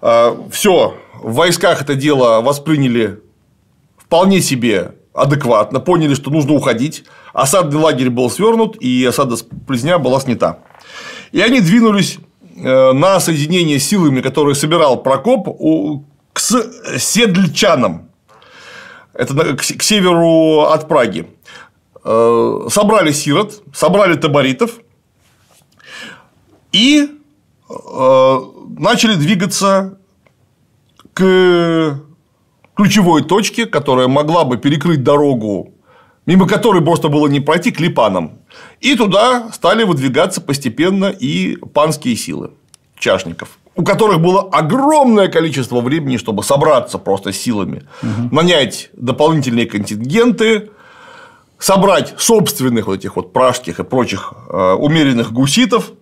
А, Все, в войсках это дело восприняли вполне себе адекватно, поняли, что нужно уходить. Осадный лагерь был свернут, и осада Плесня была снята. И они двинулись э, на соединение с силами, которые собирал Прокоп, к седльчанам. Это к северу от Праги. Э, собрали сирот, собрали таборитов и э, начали двигаться к ключевой точке, которая могла бы перекрыть дорогу, мимо которой просто было не пройти, к Липанам. И туда стали выдвигаться постепенно и панские силы чашников у которых было огромное количество времени, чтобы собраться просто силами, угу. нанять дополнительные контингенты, собрать собственных вот этих вот пражских и прочих э, умеренных гуситов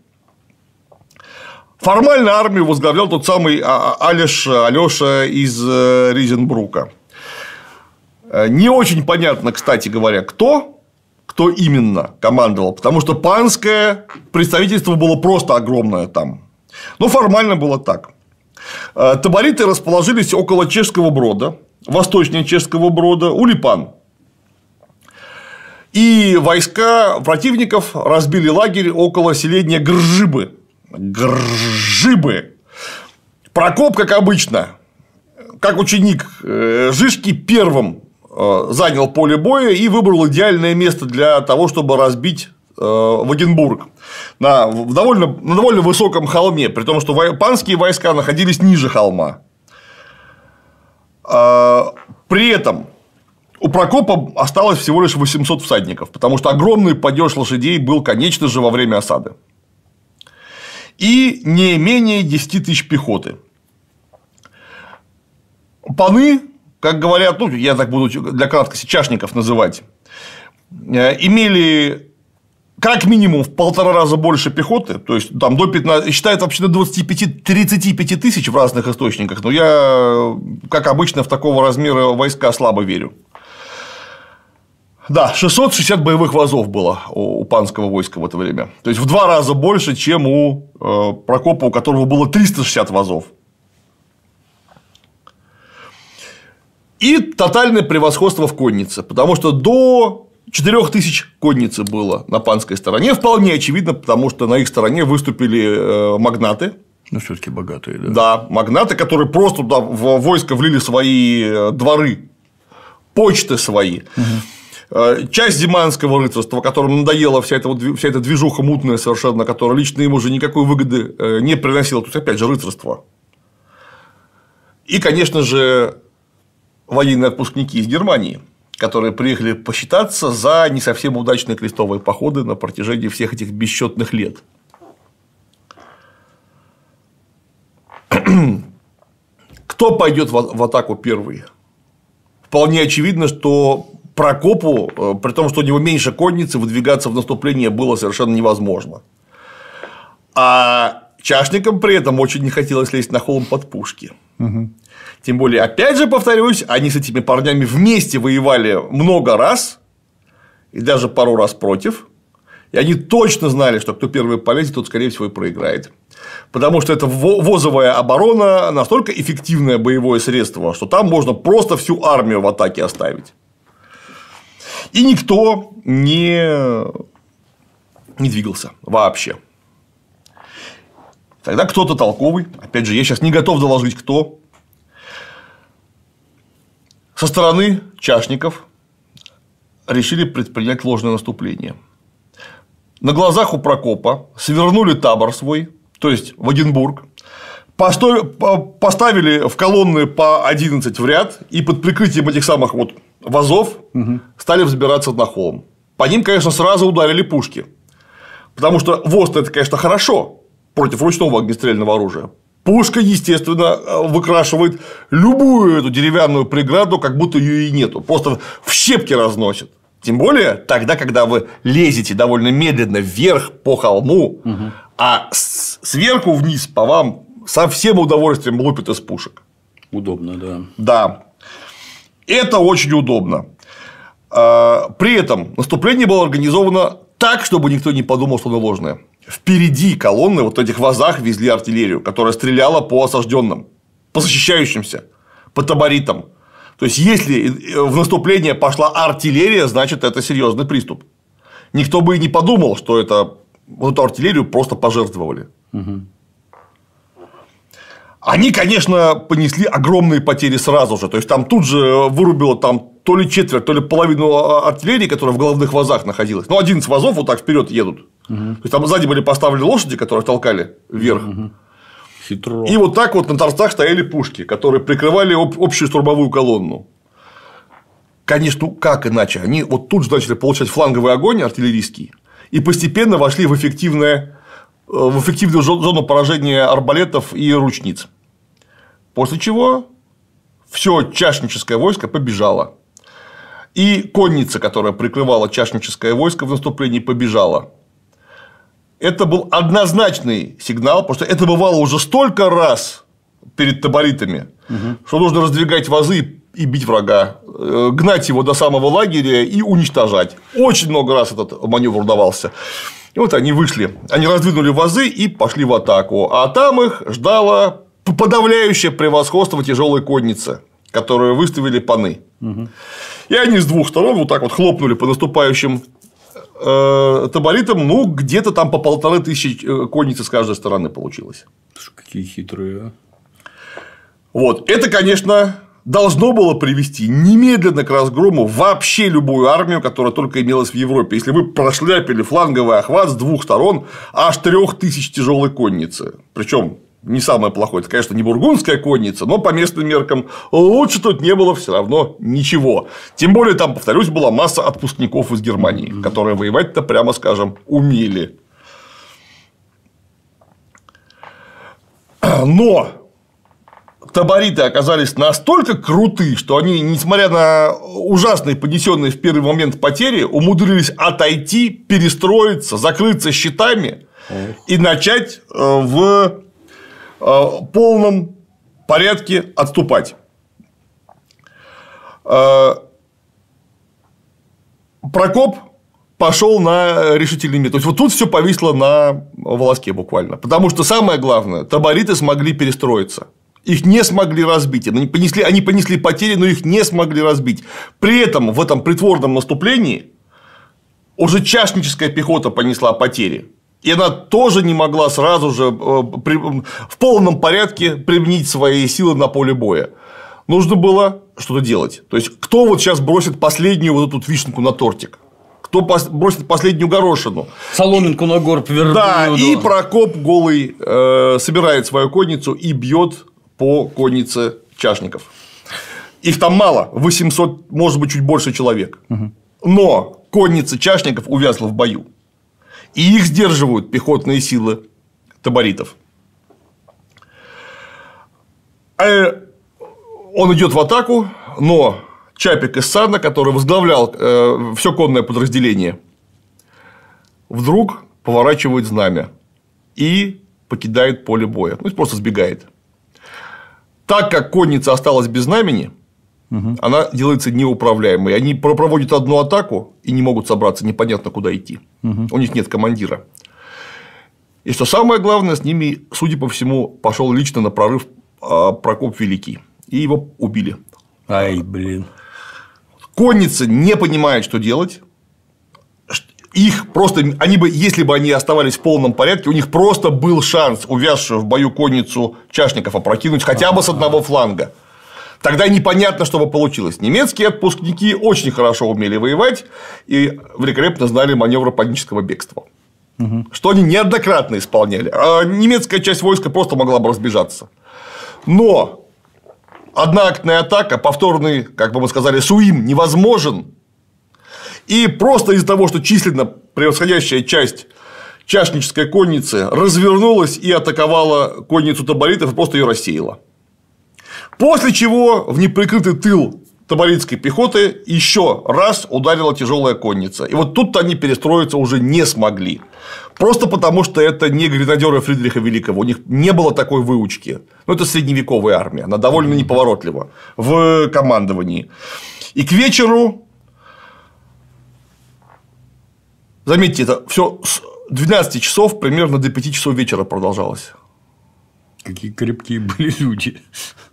Формально армию возглавлял тот самый а, а, Алеш Алеша из э, Ризенбрука. Э, не очень понятно, кстати говоря, кто, кто именно командовал, потому что панское представительство было просто огромное там. Но формально было так. Э, табориты расположились около Чешского брода, восточнее Чешского брода, Улипан. И войска противников разбили лагерь около селения Гржибы, Гржибы. Прокоп, как обычно, как ученик э, Жишки первым э, занял поле боя и выбрал идеальное место для того, чтобы разбить э, Вагенбург на довольно, на довольно высоком холме, при том, что панские войска находились ниже холма. А, при этом у Прокопа осталось всего лишь 800 всадников, потому что огромный падеж лошадей был, конечно же, во время осады и не менее 10 тысяч пехоты. Паны, как говорят, ну, я так буду для краткости чашников называть, э, имели как минимум в полтора раза больше пехоты, то есть там до 15, считают вообще до 25-35 тысяч в разных источниках, но я, как обычно, в такого размера войска слабо верю. Да, 660 боевых вазов было у панского войска в это время. То есть в два раза больше, чем у э, Прокопа, у которого было 360 вазов. И тотальное превосходство в коннице, потому что до 4000 конницы было на панской стороне, вполне очевидно, потому что на их стороне выступили э, магнаты. Ну, все-таки богатые, да. Да, магнаты, которые просто туда в войско влили свои э, дворы, почты свои. Угу. Э, часть Зиманского рыцарства, которому надоела вся эта, вот, вся эта движуха мутная совершенно, которая лично ему же никакой выгоды э, не приносила, то есть, опять же, рыцарство. И, конечно же, военные отпускники из Германии, которые приехали посчитаться за не совсем удачные крестовые походы на протяжении всех этих бесчетных лет. Кто пойдет в а, атаку первый? Вполне очевидно, что Прокопу, э, при том, что у него меньше конницы, выдвигаться в наступление было совершенно невозможно. А чашникам при этом очень не хотелось лезть на холм под пушки. Угу. Тем более, опять же повторюсь, они с этими парнями вместе воевали много раз, и даже пару раз против. И они точно знали, что кто первый полезет, тот, скорее всего, и проиграет. Потому что это возовая оборона настолько эффективное боевое средство, что там можно просто всю армию в атаке оставить. И никто не, не двигался вообще. Тогда кто-то толковый, опять же, я сейчас не готов доложить, кто, со стороны чашников решили предпринять ложное наступление. На глазах у Прокопа свернули табор свой, то есть в Одинбург, поставили в колонны по 11 в ряд и под прикрытием этих самых вот вазов угу. стали взбираться на холм. По ним, конечно, сразу ударили пушки. Потому что ВОСТ – это, конечно, хорошо против ручного огнестрельного оружия. Пушка, естественно, э, выкрашивает любую эту деревянную преграду, как будто ее и нету. Просто в щепки разносит. Тем более тогда, когда вы лезете довольно медленно вверх по холму, угу. а сверху вниз по вам со всем удовольствием лупит из пушек. Удобно, да. Да. Это очень удобно. А, при этом наступление было организовано так, чтобы никто не подумал, что оно ложное. Впереди колонны вот в этих вазах везли артиллерию, которая стреляла по осажденным, по защищающимся, по таборитам. То есть, если э, в наступление пошла артиллерия, значит, это серьезный приступ. Никто бы и не подумал, что это вот эту артиллерию просто пожертвовали. Угу. Они, конечно, понесли огромные потери сразу же. То есть там тут же вырубило там то ли четверть, то ли половину а, а, артиллерии, которая в головных вазах находилась. Ну, 11 вазов вот так вперед едут. Угу. То есть там сзади были поставлены лошади, которые толкали вверх. Угу. Хитро. И вот так вот на торцах стояли пушки, которые прикрывали общую штурмовую колонну. Конечно, ну как иначе? Они вот тут же начали получать фланговый огонь артиллерийский и постепенно вошли в эффективное в эффективную зону поражения арбалетов и ручниц. После чего все чашническое войско побежало. И конница, которая прикрывала чашническое войско в наступлении, побежала. Это был однозначный сигнал, потому что это бывало уже столько раз перед таборитами, угу. что нужно раздвигать вазы и бить врага, э, гнать его до самого лагеря и уничтожать. Очень много раз этот маневр удавался. И вот они вышли. Они раздвинули вазы и пошли в атаку. А там их ждало подавляющее превосходство тяжелой конницы, которую выставили паны. Угу. И они с двух сторон вот так вот хлопнули по наступающим э, ну, где-то там по полторы тысячи э, конницы с каждой стороны получилось. Какие хитрые, а. Вот. Это, конечно, должно было привести немедленно к разгрому вообще любую армию, которая только имелась в Европе, если вы прошляпили фланговый охват с двух сторон аж трех тысяч тяжелой конницы. Причем не самое плохое, это, конечно, не бургундская конница, но по местным меркам лучше тут не было все равно ничего. Тем более, там, повторюсь, была масса отпускников из Германии, которые воевать-то, прямо скажем, умели. Но табориты оказались настолько круты, что они, несмотря на ужасные понесенные в первый момент потери, умудрились отойти, перестроиться, закрыться щитами и начать э, в э, полном порядке отступать. Э, Прокоп пошел на решительный метод. То есть вот тут все повисло на волоске буквально. Потому что самое главное, табориты смогли перестроиться. Их не смогли разбить. Они понесли, они понесли потери, но их не смогли разбить. При этом в этом притворном наступлении уже чашническая пехота понесла потери. И она тоже не могла сразу же э, в полном порядке применить свои силы на поле боя. Нужно было что-то делать. То есть, кто вот сейчас бросит последнюю вот эту вишенку на тортик? кто бросит последнюю горошину. Соломинку и, на горб вернул. Да, и Прокоп голый э, собирает свою конницу и бьет по коннице чашников. Их там мало, 800, может быть, чуть больше человек. Но конница чашников увязла в бою. И их сдерживают пехотные силы таборитов. Э, он идет в атаку, но Чапик из Сарна, который возглавлял э, все конное подразделение, вдруг поворачивает знамя и покидает поле боя. Ну, просто сбегает. Так как конница осталась без знамени, угу. она делается неуправляемой. Они проводят одну атаку и не могут собраться, непонятно куда идти. Угу. У них нет командира. И что самое главное, с ними, судя по всему, пошел лично на прорыв а, Прокоп Великий. И его убили. Ай, блин. Конница не понимает, что делать их просто, они бы, если бы они оставались в полном порядке, у них просто был шанс увязшую в бою конницу чашников опрокинуть хотя бы с одного фланга. Тогда непонятно, что бы получилось. Немецкие отпускники очень хорошо умели воевать и великолепно знали маневры панического бегства. Угу. Что они неоднократно исполняли. А немецкая часть войска просто могла бы разбежаться. Но одноактная атака, повторный, как бы мы сказали, суим невозможен, и просто из-за того, что численно превосходящая часть чашнической конницы развернулась и атаковала конницу таборитов и просто ее рассеяла. После чего в неприкрытый тыл таборитской пехоты еще раз ударила тяжелая конница. И вот тут они перестроиться уже не смогли. Просто потому, что это не гренадеры Фридриха Великого. У них не было такой выучки. Ну, это средневековая армия. Она довольно неповоротлива в командовании. И к вечеру Заметьте, это все с 12 часов примерно до 5 часов вечера продолжалось. Какие крепкие были люди.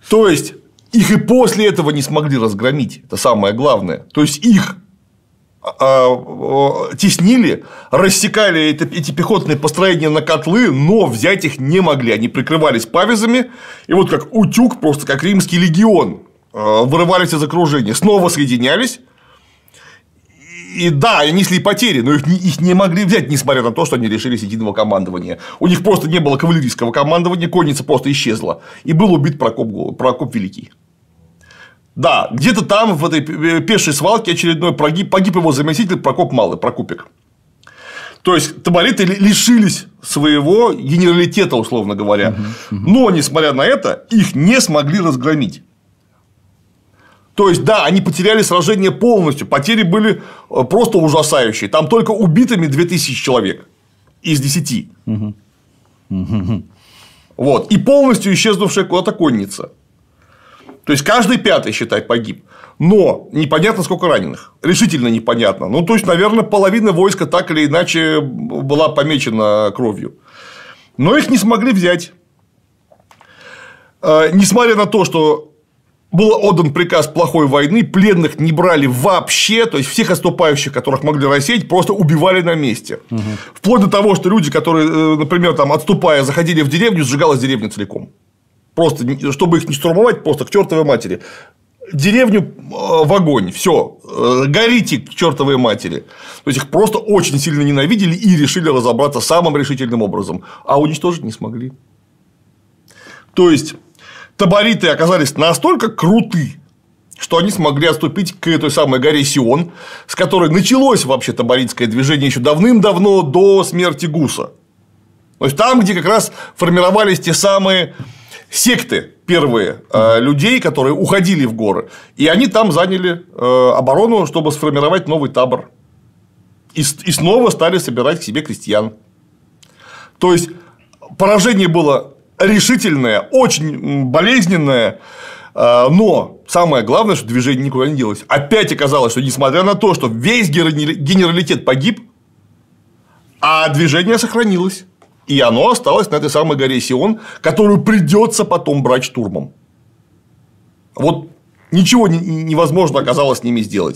То есть, их и после этого не смогли разгромить. Это самое главное. То есть, их а, а, теснили, рассекали эти пехотные построения на котлы, но взять их не могли. Они прикрывались павизами, и вот как утюг, просто как римский легион, э, вырывались из окружения, снова соединялись, и да, они несли потери, но их, их не могли взять, несмотря на то, что они решились единого командования. У них просто не было кавалерийского командования, конница просто исчезла. И был убит Прокоп, Прокоп Великий. Да, где-то там, в этой э, пешей свалке очередной погиб, погиб его заместитель Прокоп Малый, Прокупик. То есть табориты лишились своего генералитета, условно говоря. Но, несмотря на это, их не смогли разгромить. То есть, да, они потеряли сражение полностью. Потери были э, просто ужасающие. Там только убитыми 2000 человек из 10. Вот. И полностью исчезнувшая куда-то конница. То есть, каждый пятый, считай, погиб. Но непонятно, сколько раненых. Решительно непонятно. Ну, то есть, наверное, половина войска так или иначе была помечена кровью. Но их не смогли взять. Э, несмотря на то, что был отдан приказ плохой войны, пленных не брали вообще, то есть всех отступающих, которых могли рассеять, просто убивали на месте. Угу. Вплоть до того, что люди, которые, э, например, там, отступая, заходили в деревню, сжигалась деревня целиком. Просто, чтобы их не штурмовать, просто к чертовой матери. Деревню э, в огонь, все, э, горите к чертовой матери. То есть их просто очень сильно ненавидели и решили разобраться самым решительным образом, а уничтожить не смогли. То есть табориты оказались настолько круты, что они смогли отступить к той самой горе Сион, с которой началось вообще таборитское движение еще давным-давно до смерти Гуса. То есть там, где как раз формировались те самые секты первые э, людей, которые уходили в горы. И они там заняли э, оборону, чтобы сформировать новый табор. И, и снова стали собирать к себе крестьян. То есть поражение было решительное, очень болезненное. А, но самое главное, что движение никуда не делось. Опять оказалось, что несмотря на то, что весь генералитет погиб, а движение сохранилось. И оно осталось на этой самой горе Сион, которую придется потом брать штурмом. Вот ничего невозможно оказалось с ними сделать.